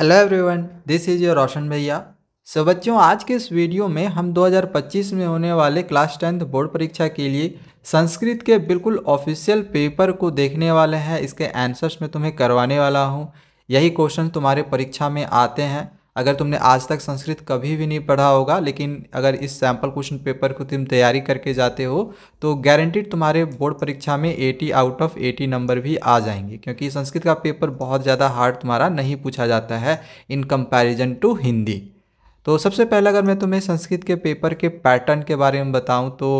hello everyone this is your Roshan भैया so बच्चों आज के इस वीडियो में हम 2025 में होने वाले क्लास टेंथ बोर्ड परीक्षा के लिए संस्कृत के बिल्कुल ऑफिशियल पेपर को देखने वाले हैं इसके आंसर्स में तुम्हें करवाने वाला हूँ यही क्वेश्चन तुम्हारे परीक्षा में आते हैं अगर तुमने आज तक संस्कृत कभी भी नहीं पढ़ा होगा लेकिन अगर इस सैम्पल क्वेश्चन पेपर को तुम तैयारी करके जाते हो तो गारंटीड तुम्हारे बोर्ड परीक्षा में eighty out of eighty number भी आ जाएंगे क्योंकि संस्कृत का पेपर बहुत ज़्यादा हार्ड तुम्हारा नहीं पूछा जाता है इन कंपेरिजन टू हिंदी तो सबसे पहले अगर मैं तुम्हें संस्कृत के पेपर के पैटर्न के बारे में बताऊँ तो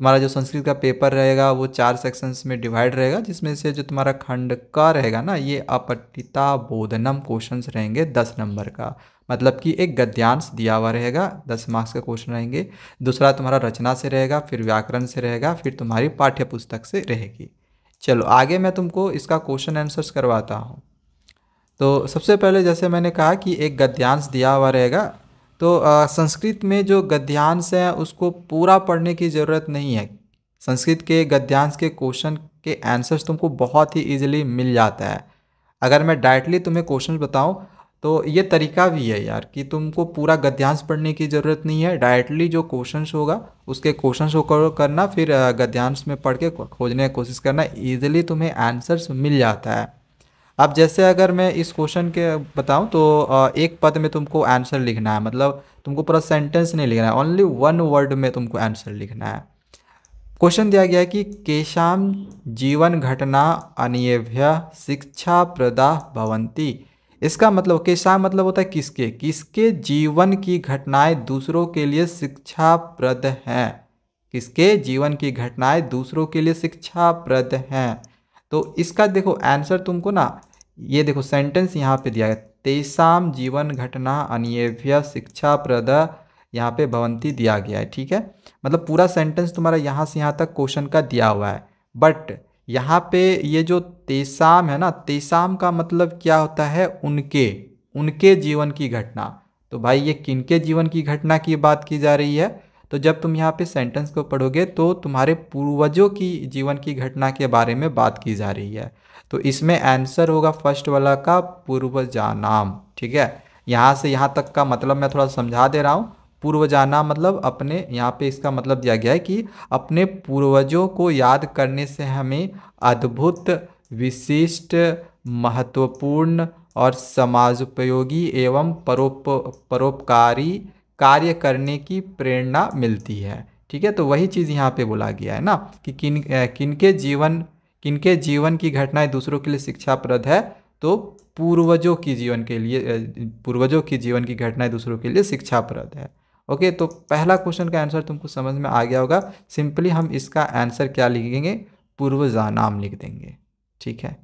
तुम्हारा जो संस्कृत का पेपर रहेगा वो चार सेक्शंस में डिवाइड रहेगा जिसमें से जो तुम्हारा खंड का रहेगा ना ये अपटिता बोधनम क्वेश्चंस रहेंगे दस नंबर का मतलब कि एक गद्यांश दिया हुआ रहेगा दस मार्क्स का क्वेश्चन रहेंगे दूसरा तुम्हारा रचना से रहेगा फिर व्याकरण से रहेगा फिर तुम्हारी पाठ्य पुस्तक से रहेगी चलो आगे मैं तुमको इसका क्वेश्चन आंसर्स करवाता हूँ तो सबसे पहले जैसे मैंने कहा कि एक गद्यांश दिया हुआ रहेगा तो संस्कृत में जो गद्यांश है उसको पूरा पढ़ने की ज़रूरत नहीं है संस्कृत के गद्यांश के क्वेश्चन के आंसर्स तुमको बहुत ही ईजिली मिल जाता है अगर मैं डायरेक्टली तुम्हें क्वेश्चन बताऊँ तो ये तरीका भी है यार कि तुमको पूरा गद्यांश पढ़ने की ज़रूरत नहीं है डायरेक्टली जो क्वेश्चन होगा उसके क्वेश्चन को करना फिर गद्यांश में पढ़ के खोजने की कोशिश करना ईजिली तुम्हें आंसर्स मिल जाता है अब जैसे अगर मैं इस क्वेश्चन के बताऊं तो एक पद में तुमको आंसर लिखना है मतलब तुमको पूरा सेंटेंस नहीं लिखना है ओनली वन वर्ड में तुमको आंसर लिखना है क्वेश्चन दिया गया है कि केशाम जीवन घटना अनियभ्य शिक्षा प्रदा भवंती इसका मतलब केशाम मतलब होता है किसके किसके जीवन की घटनाएं दूसरों के लिए शिक्षाप्रद हैं किसके जीवन की घटनाएं दूसरों के लिए शिक्षाप्रद हैं तो इसका देखो आंसर तुमको ना ये देखो सेंटेंस यहाँ पे दिया गया तेसाम जीवन घटना अनियव्य शिक्षा प्रद यहाँ पे भवंती दिया गया है ठीक है मतलब पूरा सेंटेंस तुम्हारा यहाँ से यहाँ तक क्वेश्चन का दिया हुआ है बट यहाँ पे ये जो तेसाम है ना तेसाम का मतलब क्या होता है उनके उनके जीवन की घटना तो भाई ये किनके जीवन की घटना की बात की जा रही है तो जब तुम यहाँ पे सेंटेंस को पढ़ोगे तो तुम्हारे पूर्वजों की जीवन की घटना के बारे में बात की जा रही है तो इसमें आंसर होगा फर्स्ट वाला का पूर्वजानाम ठीक है यहाँ से यहाँ तक का मतलब मैं थोड़ा समझा दे रहा हूँ पूर्वजाना मतलब अपने यहाँ पे इसका मतलब दिया गया है कि अपने पूर्वजों को याद करने से हमें अद्भुत विशिष्ट महत्वपूर्ण और समाजोपयोगी एवं परोप परोपकारी कार्य करने की प्रेरणा मिलती है ठीक है तो वही चीज़ यहाँ पे बोला गया है ना कि किन किन के जीवन किन के जीवन की घटनाएं दूसरों के लिए शिक्षाप्रद है तो पूर्वजों की जीवन के लिए पूर्वजों की जीवन की घटनाएं दूसरों के लिए शिक्षाप्रद है ओके तो पहला क्वेश्चन का आंसर तुमको समझ में आ गया होगा सिंपली हम इसका आंसर क्या लिखेंगे पूर्वजा नाम लिख देंगे ठीक है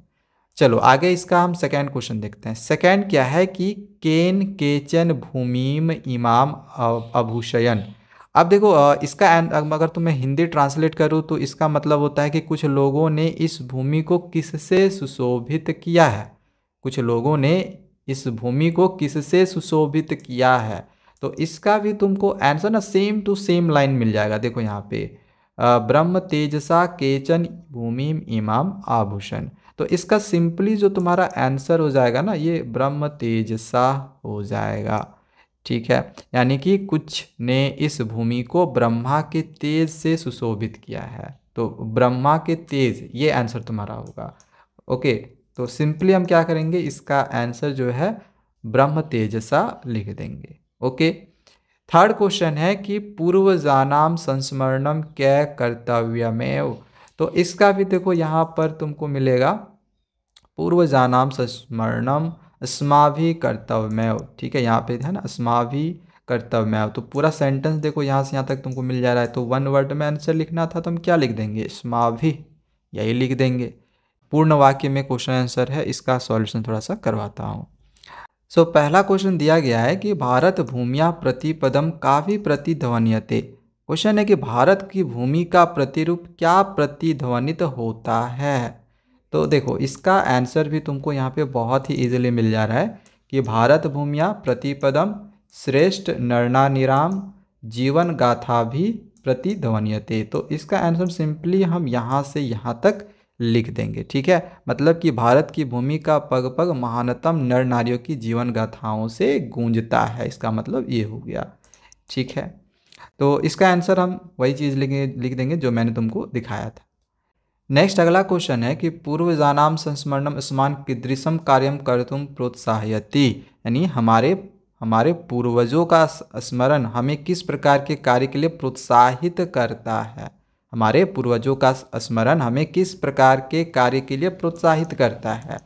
चलो आगे इसका हम सेकेंड क्वेश्चन देखते हैं सेकेंड क्या है कि केन केचन भूमिम इमाम अभूषयन अब देखो इसका अगर तुम्हें हिंदी ट्रांसलेट करूँ तो इसका मतलब होता है कि कुछ लोगों ने इस भूमि को किससे सुशोभित किया है कुछ लोगों ने इस भूमि को किससे सुशोभित किया है तो इसका भी तुमको आंसर ना सेम टू सेम लाइन मिल जाएगा देखो यहाँ पे ब्रह्म तेजसा केचन भूमि इमाम आभूषण तो इसका सिंपली जो तुम्हारा आंसर हो जाएगा ना ये ब्रह्म तेज सा हो जाएगा ठीक है यानी कि कुछ ने इस भूमि को ब्रह्मा के तेज से सुशोभित किया है तो ब्रह्मा के तेज ये आंसर तुम्हारा होगा ओके तो सिंपली हम क्या करेंगे इसका आंसर जो है ब्रह्म तेजसा लिख देंगे ओके थर्ड क्वेश्चन है कि पूर्व जानाम संस्मरणम क्या कर्तव्यमेव तो इसका भी देखो यहाँ पर तुमको मिलेगा पूर्व जानाम संस्मरणम अस्माभि कर्तव्यमय ठीक है यहाँ पे है ना अस्माभि कर्तव्यमय तो पूरा सेंटेंस देखो यहाँ से यहाँ तक तुमको मिल जा रहा है तो वन वर्ड में आंसर लिखना था तो हम क्या लिख देंगे अस्माभि यही लिख देंगे पूर्ण वाक्य में क्वेश्चन आंसर है इसका सॉल्यूशन थोड़ा सा करवाता हूँ सो so, पहला क्वेश्चन दिया गया है कि भारत भूमिया प्रतिपदम काव्य प्रतिध्वनियते क्वेश्चन है कि भारत की भूमि का प्रतिरूप क्या प्रतिध्वनित होता है तो देखो इसका आंसर भी तुमको यहाँ पे बहुत ही इजीली मिल जा रहा है कि भारत भूमिया प्रतिपदम श्रेष्ठ निराम जीवन गाथा भी प्रतिध्वनियते तो इसका आंसर सिंपली हम यहाँ से यहाँ तक लिख देंगे ठीक है मतलब कि भारत की भूमि का पग पग महानतम नर नारियों की जीवन गाथाओं से गूंजता है इसका मतलब ये हो गया ठीक है तो इसका आंसर हम वही चीज़ लिखेंगे लिख देंगे जो मैंने तुमको दिखाया था नेक्स्ट अगला क्वेश्चन है कि जानाम संस्मरणम स्मान कीदृशम कार्यम कर तुम प्रोत्साहती यानी हमारे हमारे पूर्वजों का स्मरण हमें किस प्रकार के कार्य के लिए प्रोत्साहित करता है हमारे पूर्वजों का स्मरण हमें किस प्रकार के कार्य के लिए प्रोत्साहित करता है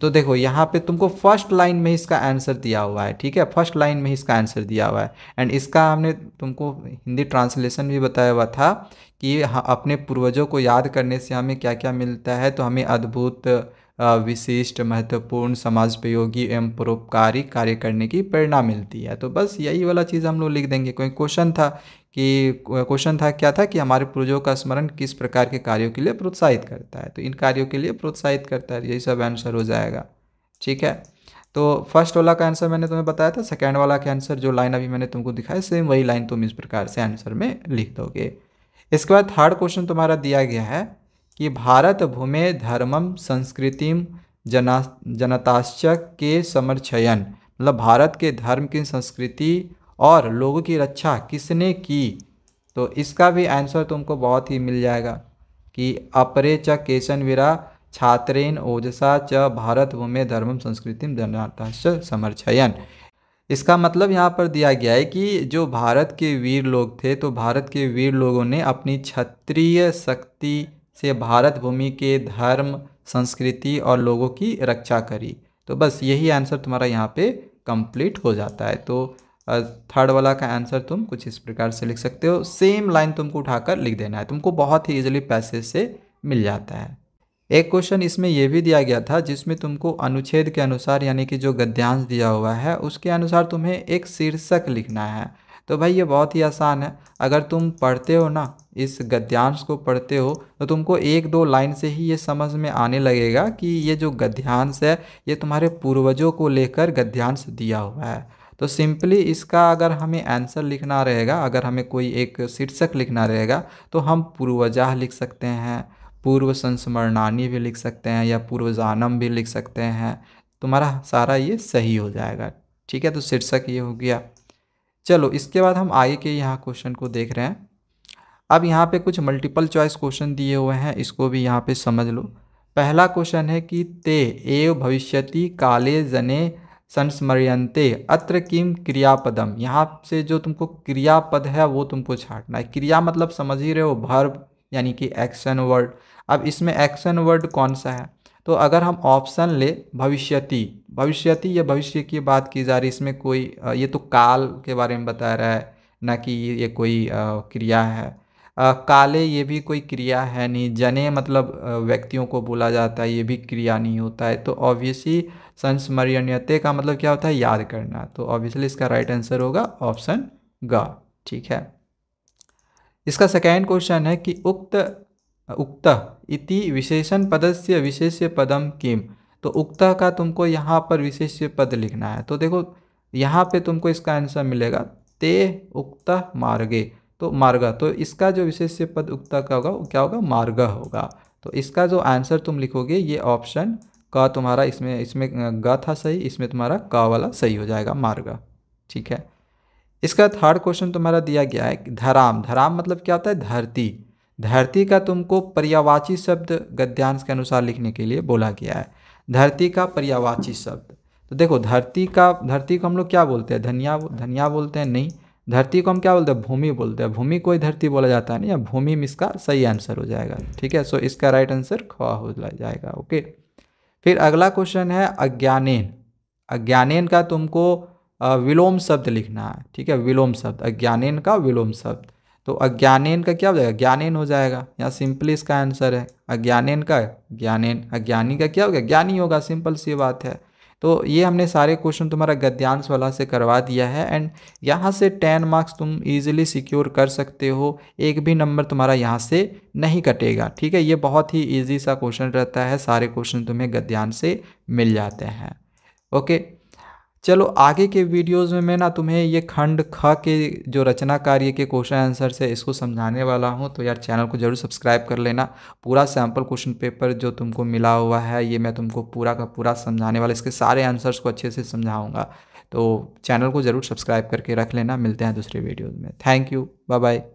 तो देखो यहाँ पे तुमको फर्स्ट लाइन में इसका आंसर दिया हुआ है ठीक है फर्स्ट लाइन में इसका आंसर दिया हुआ है एंड इसका हमने तुमको हिंदी ट्रांसलेशन भी बताया हुआ था कि अपने पूर्वजों को याद करने से हमें क्या क्या मिलता है तो हमें अद्भुत विशिष्ट महत्वपूर्ण समाज प्रयोगी एवं परोपकारी कार्य करने की प्रेरणा मिलती है तो बस यही वाला चीज़ हम लोग लिख देंगे कोई क्वेश्चन था कि क्वेश्चन था क्या था कि हमारे पूर्वजों का स्मरण किस प्रकार के कार्यों के लिए प्रोत्साहित करता है तो इन कार्यों के लिए प्रोत्साहित करता है यही सब आंसर हो जाएगा ठीक है तो फर्स्ट वाला का आंसर मैंने तुम्हें बताया था सेकेंड वाला का आंसर जो लाइन अभी मैंने तुमको दिखाया सेम वही लाइन तुम इस प्रकार से आंसर में लिख दोगे इसके बाद थर्ड क्वेश्चन तुम्हारा दिया गया है कि भारत भूमि धर्मम संस्कृतिम जना जनताश्चक के समर्चयन मतलब भारत के धर्म की संस्कृति और लोगों की रक्षा किसने की तो इसका भी आंसर तुमको बहुत ही मिल जाएगा कि अपरे च केशन वीरा छात्रेन ओजसा च भारत भूमि धर्म संस्कृति जनता समर्चयन इसका मतलब यहाँ पर दिया गया है कि जो भारत के वीर लोग थे तो भारत के वीर लोगों ने अपनी क्षत्रिय शक्ति से भारत भूमि के धर्म संस्कृति और लोगों की रक्षा करी तो बस यही आंसर तुम्हारा यहाँ पे कंप्लीट हो जाता है तो थर्ड वाला का आंसर तुम कुछ इस प्रकार से लिख सकते हो सेम लाइन तुमको उठाकर लिख देना है तुमको बहुत ही इजीली पैसेज से मिल जाता है एक क्वेश्चन इसमें यह भी दिया गया था जिसमें तुमको अनुच्छेद के अनुसार यानी कि जो गद्यांश दिया हुआ है उसके अनुसार तुम्हें एक शीर्षक लिखना है तो भाई ये बहुत ही आसान है अगर तुम पढ़ते हो ना इस गद्यांश को पढ़ते हो तो तुमको एक दो लाइन से ही ये समझ में आने लगेगा कि ये जो गद्यांश है ये तुम्हारे पूर्वजों को लेकर गद्यांश दिया हुआ है तो सिंपली इसका अगर हमें आंसर लिखना रहेगा अगर हमें कोई एक शीर्षक लिखना रहेगा तो हम पूर्वजाह लिख सकते हैं पूर्व संस्मरणानी भी लिख सकते हैं या पूर्वजानम भी लिख सकते हैं तुम्हारा सारा ये सही हो जाएगा ठीक है तो शीर्षक ये हो गया चलो इसके बाद हम आगे के यहाँ क्वेश्चन को देख रहे हैं अब यहाँ पे कुछ मल्टीपल चॉइस क्वेश्चन दिए हुए हैं इसको भी यहाँ पे समझ लो पहला क्वेश्चन है कि ते एव भविष्यति काले जने संस्मरियंते अत्र किम क्रियापदम यहाँ से जो तुमको क्रियापद है वो तुमको छाटना है क्रिया मतलब समझ ही रहे हो भर्व यानी कि एक्शन वर्ड अब इसमें एक्शन वर्ड कौन सा है तो अगर हम ऑप्शन ले भविष्यति भविष्यति या भविष्य की बात की जा रही है इसमें कोई ये तो काल के बारे में बता रहा है ना कि ये कोई क्रिया है आ, काले ये भी कोई क्रिया है नहीं जने मतलब व्यक्तियों को बोला जाता है ये भी क्रिया नहीं होता है तो ऑब्वियसली संस्मरणीयते का मतलब क्या होता है याद करना तो ऑब्वियसली इसका राइट आंसर होगा ऑप्शन ग ठीक है इसका सेकेंड क्वेश्चन है कि उक्त उक्त इति विशेषण पदस्य विशेष्य पदम किम तो उक्त का तुमको यहाँ पर विशेष पद लिखना है तो देखो यहाँ पे तुमको इसका आंसर मिलेगा ते उक्त मार्गे तो मार्ग तो इसका जो विशेष पद उक्ता का होगा वो क्या होगा मार्ग होगा तो इसका जो आंसर तुम लिखोगे ये ऑप्शन क तुम्हारा इसमें इसमें ग था सही इसमें तुम्हारा क वाला सही हो जाएगा मार्ग ठीक है इसका थर्ड क्वेश्चन तुम्हारा दिया गया है धराम धराम मतलब क्या होता है धरती धरती का तुमको पर्यावाची शब्द गद्यांश के अनुसार लिखने के लिए बोला गया है धरती का पर्यावाची शब्द तो देखो धरती का धरती को हम लोग क्या बोलते हैं धनिया धनिया बोलते हैं नहीं धरती को हम क्या बोलते हैं भूमि बोलते हैं भूमि कोई धरती बोला जाता नहीं या भूमि में इसका सही आंसर हो जाएगा ठीक है सो इसका राइट आंसर खवा हो जाएगा ओके फिर अगला क्वेश्चन है अज्ञानेन अज्ञानेन का तुमको विलोम शब्द लिखना है ठीक है विलोम शब्द अज्ञानेन का विलोम शब्द तो अज्ञानेन का क्या हो जाएगा ज्ञानेन हो जाएगा यहाँ सिंपली इसका आंसर है अज्ञानेन का ज्ञानेन अज्ञानी का क्या हो गया ज्ञानी होगा सिंपल सी बात है तो ये हमने सारे क्वेश्चन तुम्हारा गद्यांश वाला से करवा दिया है एंड यहाँ से टेन मार्क्स तुम ईजिली सिक्योर कर सकते हो एक भी नंबर तुम्हारा यहाँ से नहीं कटेगा ठीक है ये बहुत ही ईजी सा क्वेश्चन रहता है सारे क्वेश्चन तुम्हें गद्यांश से मिल जाते हैं ओके चलो आगे के वीडियोस में मैं ना तुम्हें ये खंड ख के जो रचना कार्य के क्वेश्चन आंसर से इसको समझाने वाला हूँ तो यार चैनल को जरूर सब्सक्राइब कर लेना पूरा सैम्पल क्वेश्चन पेपर जो तुमको मिला हुआ है ये मैं तुमको पूरा का पूरा समझाने वाला इसके सारे आंसर्स को अच्छे से समझाऊँगा तो चैनल को ज़रूर सब्सक्राइब करके रख लेना मिलते हैं दूसरे वीडियोज़ में थैंक यू बाय बाय